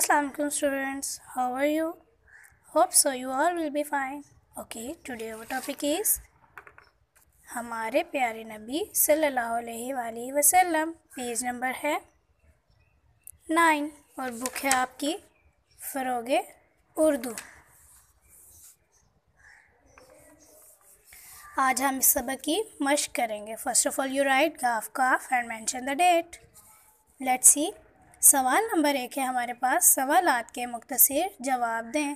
Assalamualaikum students, how are you? Hope so you all will be fine. Okay, today our topic is हमारे प्यारे नबी सल्लल्लाहु अलैहि वसल्लम पेज नंबर है नाइन और बुक है आपकी फ़रोग उर्दू आज हम इस सबक की मश्क करेंगे first of all you write गाफ काफ and mention the date let's see सवाल नंबर एक है हमारे पास सवाल के मुख्तर जवाब दें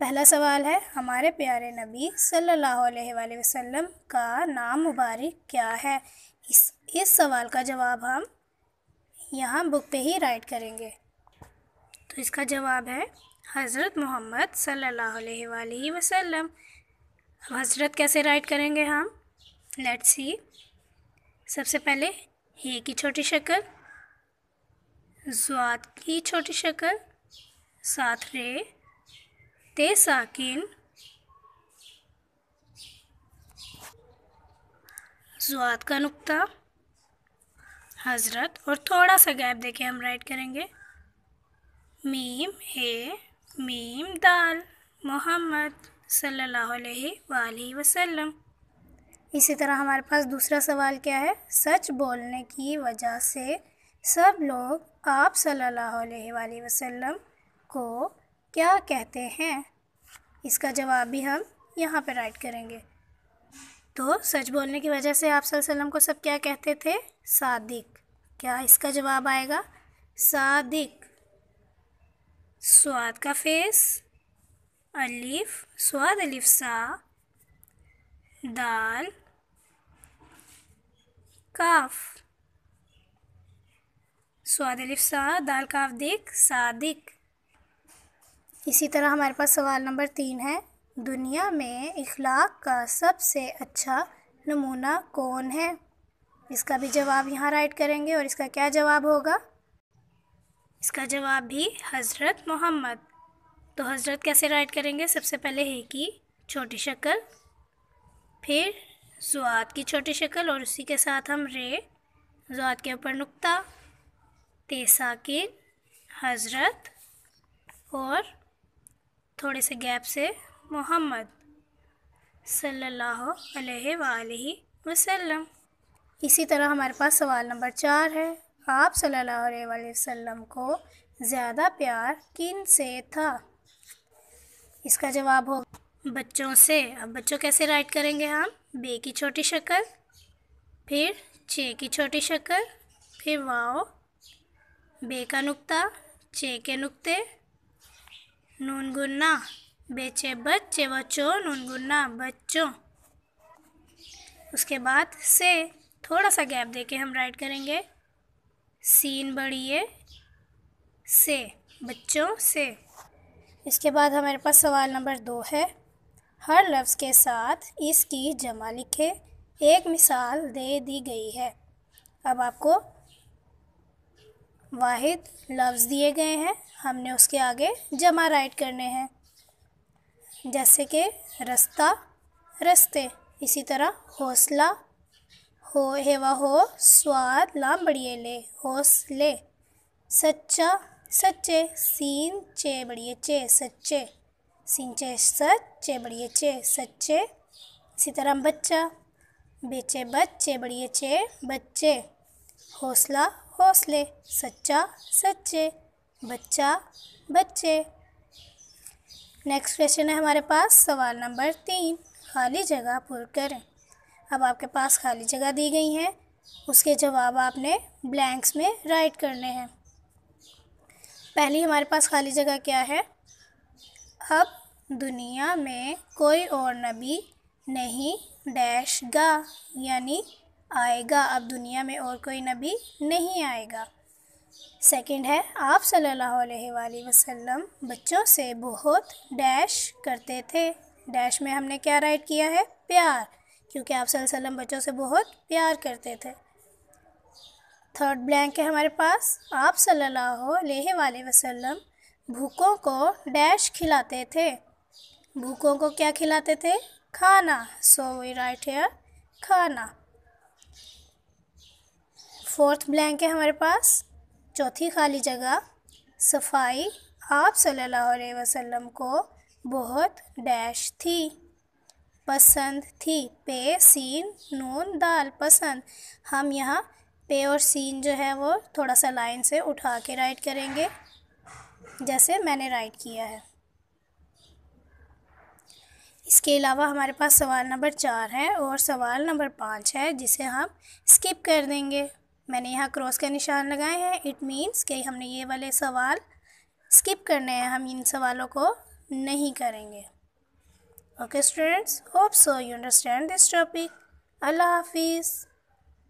पहला सवाल है हमारे प्यारे नबी सल्लल्लाहु अलैहि वसल्लम का नाम मुबारक क्या है इस इस सवाल का जवाब हम यहाँ बुक पे ही राइट करेंगे तो इसका जवाब है हज़रत मोहम्मद सल्लल्लाहु अलैहि वसल्लम अब हज़रत कैसे राइट करेंगे हम लेट्स सी सबसे पहले ही की छोटी शक्ल जुआत की छोटी शक्ल साथ रे ते साकिन जुआत का नुक्ता हजरत और थोड़ा सा गैप देके हम राइट करेंगे मीम हे मीम दाल मोहम्मद सल्लल्लाहु अलैहि वसल्लम इसी तरह हमारे पास दूसरा सवाल क्या है सच बोलने की वजह से सब लोग आप सल्लल्लाहु अलैहि वसल्लम को क्या कहते हैं इसका जवाब भी हम यहाँ पर राइट करेंगे तो सच बोलने की वजह से आप वसल्लम को सब क्या कहते थे सादिक क्या इसका जवाब आएगा सादिक स्वाद का फेस अलीफ स्वाद अलीफ सा दाल काफ़ स्वाद अलिफ सा दाल काफ दिक सादिक इसी तरह हमारे पास सवाल नंबर तीन है दुनिया में इखलाक का सबसे अच्छा नमूना कौन है इसका भी जवाब यहाँ राइट करेंगे और इसका क्या जवाब होगा इसका जवाब भी हज़रत मोहम्मद तो हज़रत कैसे राइट करेंगे सबसे पहले है कि छोटी शक्ल फिर जुआत की छोटी शक्ल और उसी के साथ हम रे जुआत के ऊपर नुकता तेसा के हज़रत और थोड़े से गैप से मोहम्मद सल्लल्लाहु अलैहि वसल्लम इसी तरह हमारे पास सवाल नंबर चार है आप सल्लल्लाहु अलैहि वसल्लम को ज़्यादा प्यार किन से था इसका जवाब हो बच्चों से अब बच्चों कैसे राइट करेंगे हम बे की छोटी शक्ल फिर चे की छोटी शक्ल फिर वाओ बे का नुकता चे के नुकते नून बेचे बच्चे बच्चों नून बच्चों उसके बाद से थोड़ा सा गैप देके हम राइट करेंगे सीन बढ़िए से बच्चों से इसके बाद हमारे पास सवाल नंबर दो है हर लफ्ज़ के साथ इसकी जमा लिखे एक मिसाल दे दी गई है अब आपको वाहिद लफ्ज़ दिए गए हैं हमने उसके आगे जमा राइट करने हैं जैसे कि रास्ता रस्ते इसी तरह हौसला हो हेवा हो स्वाद लाम बढ़िए ले हौसले सच्चा सच्चे सीन चे बढ़िए चे सच्चे सीन चे सच चे बढ़िए चे सच्चे इसी तरह बच्चा बेचे बच्चे बढ़िए चे बच्चे हौसला हौसले सच्चा सच्चे बच्चा बच्चे नेक्स्ट क्वेश्चन है हमारे पास सवाल नंबर तीन खाली जगह पुर करें अब आपके पास खाली जगह दी गई है उसके जवाब आपने ब्लैंक्स में राइट करने हैं पहली हमारे पास खाली जगह क्या है अब दुनिया में कोई और नबी नहीं डैश गा यानी आएगा अब दुनिया में और कोई नबी नहीं आएगा सेकंड है आप सल्लल्लाहु अलैहि वसल्लम बच्चों से बहुत डैश करते थे डैश में हमने क्या राइट किया है प्यार क्योंकि आप वसल्लम बच्चों से बहुत प्यार करते थे थर्ड ब्लैंक है हमारे पास आप सल्लल्लाहु अलैहि वसल्लम भूखों को डैश खिलाते थे भूखों को क्या खिलाते थे खाना सो वी राइट हेयर खाना फोर्थ ब्लैंक है हमारे पास चौथी खाली जगह सफाई आप सल्लल्लाहु अलैहि वसल्लम को बहुत डैश थी पसंद थी पे सीन नून दाल पसंद हम यहाँ पे और सीन जो है वो थोड़ा सा लाइन से उठा के राइट करेंगे जैसे मैंने राइट किया है इसके अलावा हमारे पास सवाल नंबर चार है और सवाल नंबर पाँच है जिसे हम स्किप कर देंगे मैंने यहाँ क्रॉस के निशान लगाए हैं इट मीन्स कि हमने ये वाले सवाल स्किप करने हैं हम इन सवालों को नहीं करेंगे okay students hope so you understand this topic अल्लाह हाफिज़